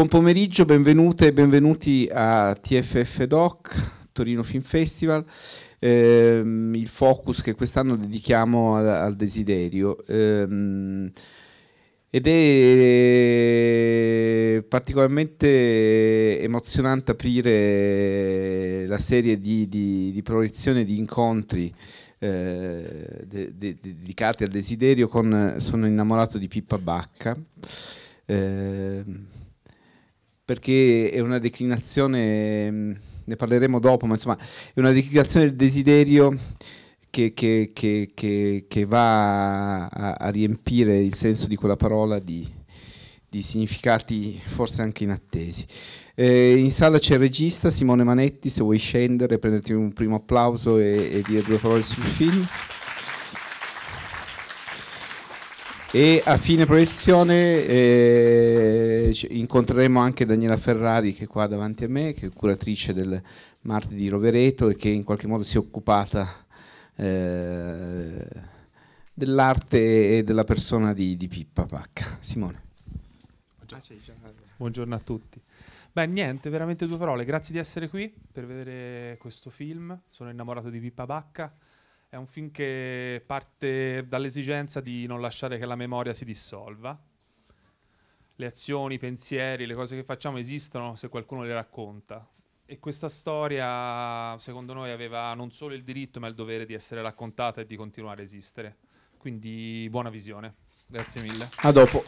Buon pomeriggio, benvenute e benvenuti a TFF Doc, Torino Film Festival, ehm, il focus che quest'anno dedichiamo al, al desiderio. Ehm, ed è particolarmente emozionante aprire la serie di, di, di proiezione di incontri eh, de, de, dedicati al desiderio con Sono innamorato di Pippa Bacca. Ehm, perché è una declinazione, mm, ne parleremo dopo, ma insomma è una declinazione del desiderio che, che, che, che va a, a, riempire il senso di quella parola di, di significati forse anche inattesi. Eh, in sala c'è il regista Simone Manetti, se vuoi scendere prenderti un primo applauso e, e dire due parole sul film. e a fine proiezione eh, incontreremo anche Daniela Ferrari che è qua davanti a me, che è curatrice del martedì Rovereto e che in qualche modo si è occupata eh, dell'arte e della persona di, di Pippa Pacca. Simone. Buongiorno. Buongiorno a tutti. Beh, niente, veramente due parole. Grazie di essere qui per vedere questo film. Sono innamorato di Pippa Bacca. È un film che parte dall'esigenza di non lasciare che la memoria si dissolva. Le azioni, i pensieri, le cose che facciamo esistono se qualcuno le racconta. E questa storia, secondo noi, aveva non solo il diritto, ma il dovere di essere raccontata e di continuare a esistere. Quindi buona visione. Grazie mille. A dopo.